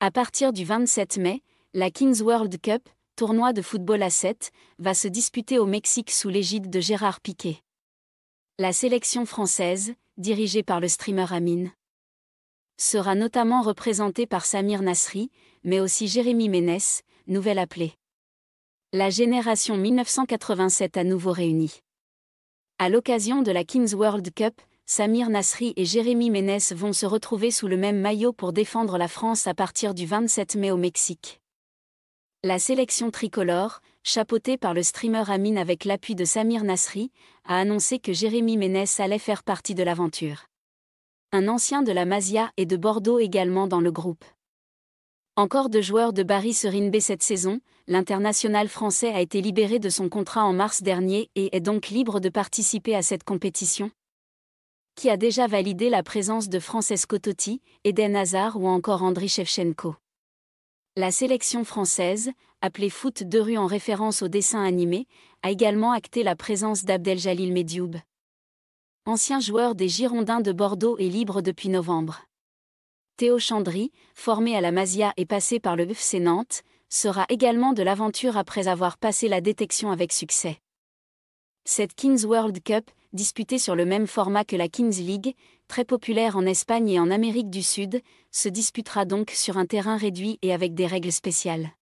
À partir du 27 mai, la Kings World Cup, tournoi de football à 7, va se disputer au Mexique sous l'égide de Gérard Piquet. La sélection française, dirigée par le streamer Amine, sera notamment représentée par Samir Nasri, mais aussi Jérémy Ménès, nouvel appelé. La génération 1987 à nouveau réunie. À l'occasion de la Kings World Cup, Samir Nasri et Jérémy Ménès vont se retrouver sous le même maillot pour défendre la France à partir du 27 mai au Mexique. La sélection tricolore, chapeautée par le streamer Amin avec l'appui de Samir Nasri, a annoncé que Jérémy Ménès allait faire partie de l'aventure. Un ancien de la Masia et de Bordeaux également dans le groupe. Encore deux joueurs de Barry Serinbe cette saison, l'international français a été libéré de son contrat en mars dernier et est donc libre de participer à cette compétition qui a déjà validé la présence de Francesco Totti, Eden Hazard ou encore Andriy Shevchenko. La sélection française, appelée Foot de rue en référence au dessin animé, a également acté la présence d'Abdeljalil Medioub. Ancien joueur des Girondins de Bordeaux et libre depuis novembre. Théo Chandry, formé à la Masia et passé par le UFC Nantes, sera également de l'aventure après avoir passé la détection avec succès. Cette Kings World Cup, disputée sur le même format que la Kings League, très populaire en Espagne et en Amérique du Sud, se disputera donc sur un terrain réduit et avec des règles spéciales.